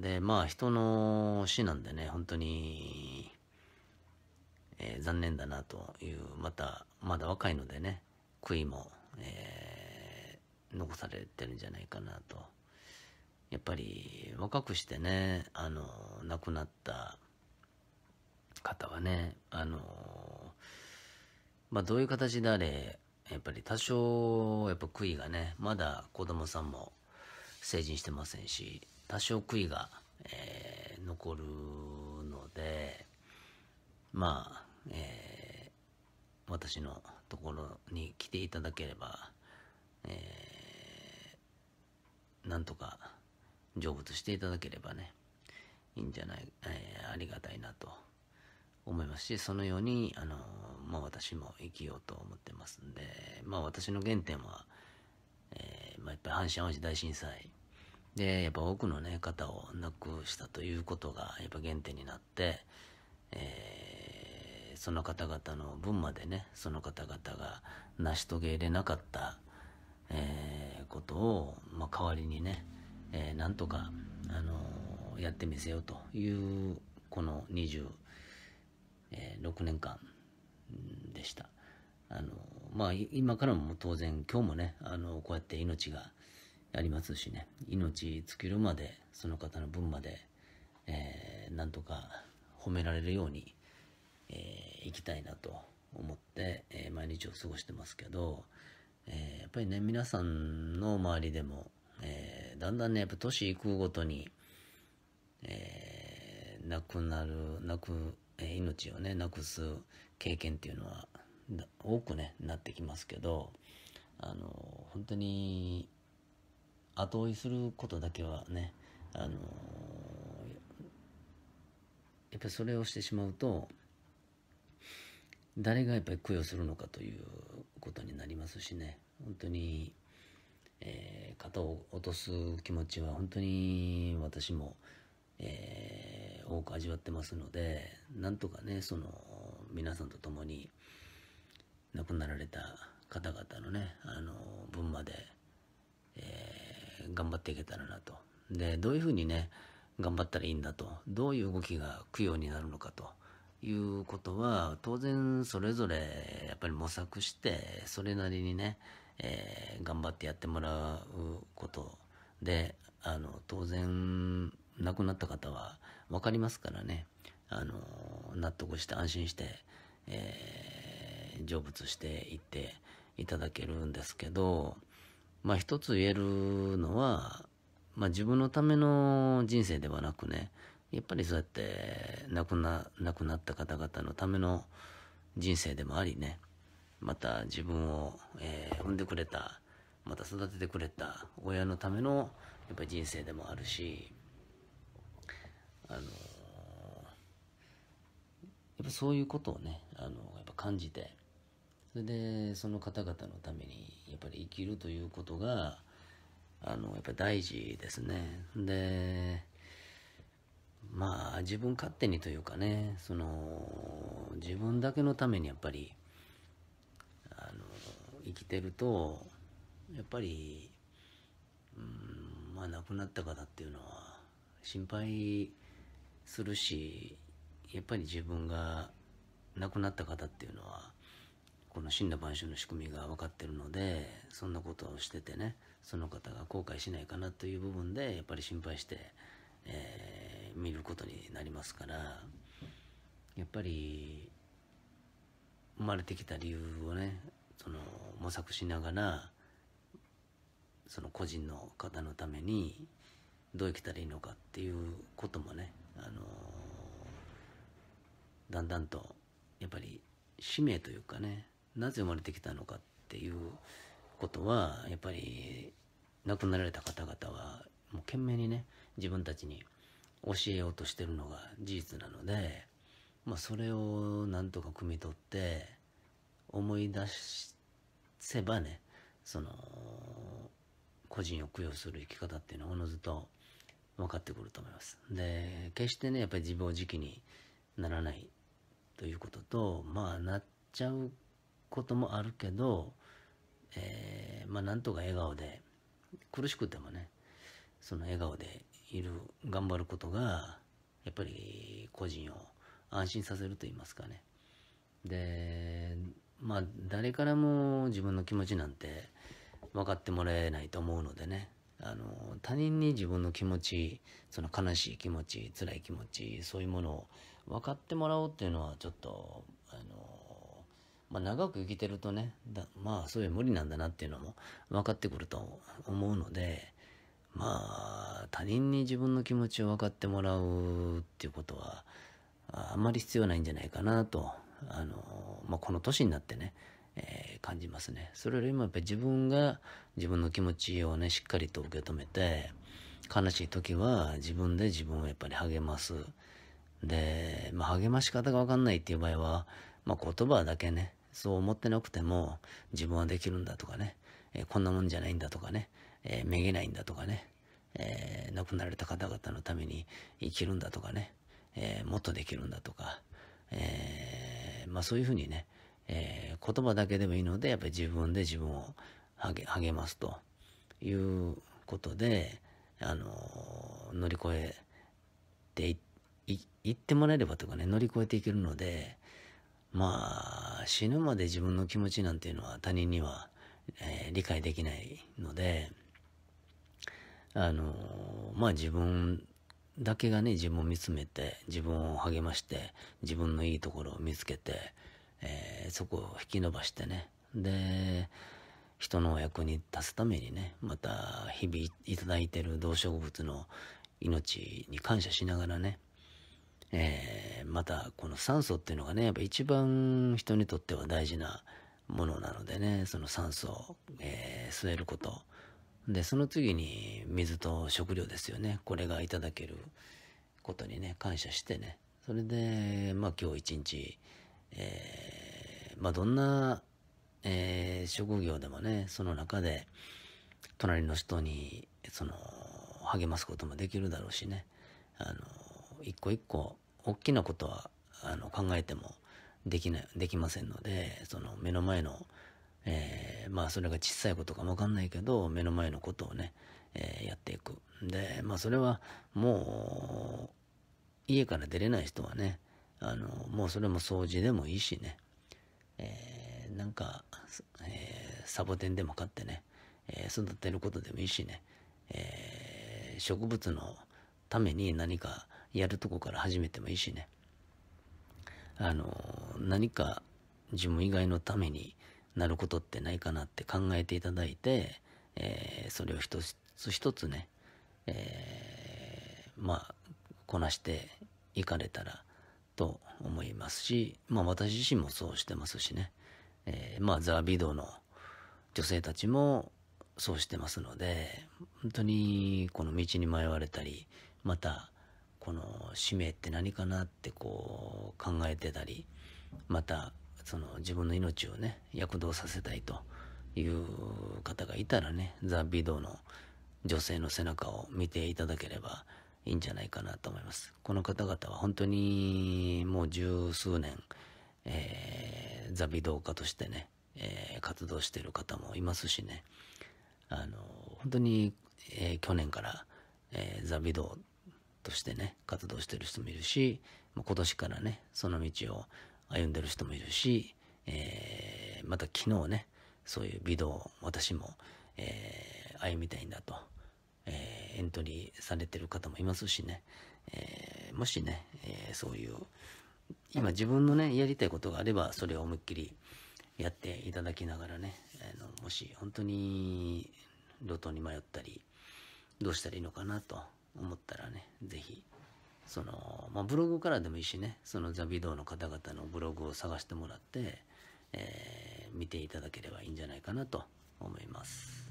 で、まあ人の死なんでね、本当に、えー、残念だなという、また、まだ若いのでね、悔いも、えー、残されてるんじゃないかなと。やっぱり若くしてね、あの、亡くなった方はね、あの、まあどういう形であれ、やっぱり多少、やっぱ悔いがね、まだ子供さんも成人してませんし、多少悔いが、えー、残るので、まあ、えー、私のところに来ていただければ、えー、なんとか成仏していただければね、いいんじゃない、えー、ありがたいなと思いますし、そのように、あの、まあ私も生きようと思ってますんで、まあ私の原点は、えー、まあやっぱり阪神・淡路大震災、でやっぱ多くのね方を亡くしたということがやっぱ原点になって、えー、その方々の分までねその方々が成し遂げれなかった、えー、ことを、まあ、代わりにね、えー、なんとか、あのー、やってみせようというこの26年間でした。あのまあ、今からも当然今日もねあのこうやって命がありますしね命尽きるまでその方の分まで、えー、なんとか褒められるように、えー、いきたいなと思って、えー、毎日を過ごしてますけど、えー、やっぱりね皆さんの周りでも、えー、だんだんねやっぱ年いくごとに、えー、亡くなる亡く、えー、命をねなくす経験っていうのは多くねなってきますけどあの本当に後追いすることだけはね、あのー、やっぱりそれをしてしまうと、誰がやっぱり供養するのかということになりますしね、本当に、えー、肩を落とす気持ちは本当に私も、えー、多く味わってますので、なんとかね、その、皆さんと共に亡くなられた方々のね、あの、分まで、えー頑張っていけたらなと。で、どういうふうにね、頑張ったらいいんだと。どういう動きが供養になるのかと。いうことは当然それぞれやっぱり模索してそれなりにね、えー、頑張ってやってもらうことであの当然亡くなった方は分かりますからねあの納得して安心して、えー、成仏していっていただけるんですけどまあ一つ言えるのは、まあ自分のための人生ではなくね、やっぱりそうやって亡くな、亡くなった方々のための人生でもありね、また自分を、えー、産んでくれた、また育ててくれた親のためのやっぱり人生でもあるし、あのー、やっぱそういうことをね、あのー、やっぱ感じて、それでその方々のためにやっぱり生きるということがあのやっぱり大事ですねでまあ自分勝手にというかねその自分だけのためにやっぱりあの生きてるとやっぱりうんまあ亡くなった方っていうのは心配するしやっぱり自分が亡くなった方っていうのはこの死んだ買の仕組みが分かってるのでそんなことをしててねその方が後悔しないかなという部分でやっぱり心配して、えー、見ることになりますからやっぱり生まれてきた理由をねその模索しながらその個人の方のためにどう生きたらいいのかっていうこともね、あのー、だんだんとやっぱり使命というかねなぜ生まれてきたのかっていうことはやっぱり亡くなられた方々はもう懸命にね自分たちに教えようとしてるのが事実なので、まあ、それをなんとか汲み取って思い出せばねその個人を供養する生き方っていうのはおのずと分かってくると思います。で決してねやっぱり自暴自棄にならないということとまあなっちゃうこともあるけど、えー、まあなんとか笑顔で苦しくてもねその笑顔でいる頑張ることがやっぱり個人を安心させると言いますかねでまあ誰からも自分の気持ちなんて分かってもらえないと思うのでねあの他人に自分の気持ちその悲しい気持ち辛い気持ちそういうものを分かってもらおうっていうのはちょっとあのまあ、長く生きてるとねまあそういう無理なんだなっていうのも分かってくると思うのでまあ他人に自分の気持ちを分かってもらうっていうことはあんまり必要ないんじゃないかなとあの、まあ、この年になってね、えー、感じますね。それよりもやっぱり自分が自分の気持ちをねしっかりと受け止めて悲しい時は自分で自分をやっぱり励ます。で、まあ、励まし方が分かんないっていう場合は、まあ、言葉だけねそう思ってなくても自分はできるんだとかね、えー、こんなもんじゃないんだとかね、えー、めげないんだとかね、えー、亡くなられた方々のために生きるんだとかね、えもっとできるんだとか、えまあそういうふうにね、え言葉だけでもいいのでやっぱり自分で自分を励ますということで、あの乗り越えていって、ってもらえればとかね乗り越えていけるので、まあ死ぬまで自分の気持ちなんていうのは他人には、えー、理解できないのであのまあ自分だけがね自分を見つめて自分を励まして自分のいいところを見つけて、えー、そこを引き伸ばしてねで人のお役に立つためにねまた日々いただいてる動植物の命に感謝しながらね、えーまたこの酸素っていうのがねやっぱ一番人にとっては大事なものなのでねその酸素を、えー、吸えることでその次に水と食料ですよねこれがいただけることにね感謝してねそれでまあ今日一日、えー、まあどんな、えー、職業でもねその中で隣の人にその励ますこともできるだろうしねあの一個一個大きなことはあの考えてもできないできませんのでその目の前の、えー、まあそれが小さいことかもわかんないけど目の前のことをね、えー、やっていくでまあそれはもう家から出れない人はねあのもうそれも掃除でもいいしね、えー、なんか、えサボテンでも買ってね、え育てることでもいいしね、え植物のために何かやるとこから始めてもいいしね。あの、何か自分以外のためになることってないかなって考えていただいて、えー、それを一つ一つね、えー、まあ、こなしていかれたらと思いますし、まあ私自身もそうしてますしね、えー、まあザ・ビドの女性たちもそうしてますので、本当にこの道に迷われたり、またこの使命って何かなってこう考えてたりまたその自分の命をね躍動させたいという方がいたらねザ・ビドの女性の背中を見ていただければいいんじゃないかなと思いますこの方々は本当にもう十数年、えー、ザ・ビド家としてね、えー、活動してる方もいますしねあの本当に、えー、去年から、えー、ザ・ビドとしてね、活動してる人もいるし、今年からね、その道を歩んでる人もいるし、えー、また昨日ね、そういう微動、私も、えー、歩みたいんだと、えー、エントリーされてる方もいますしね、えもしね、えそういう、今自分のね、やりたいことがあれば、それを思いっきりやっていただきながらね、あのもし本当に路頭に迷ったり、どうしたらいいのかなと思ったらね、ぜひ、その、まあ、ブログからでもいいしね、そのザビドーの方々のブログを探してもらって、えー、見ていただければいいんじゃないかなと思います。